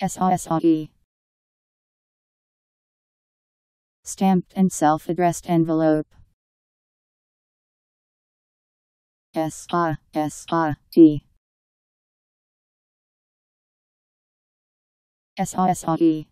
SOSOE. Stamped and self-addressed envelope. S-A-S-A-T. S-O-S-O-E.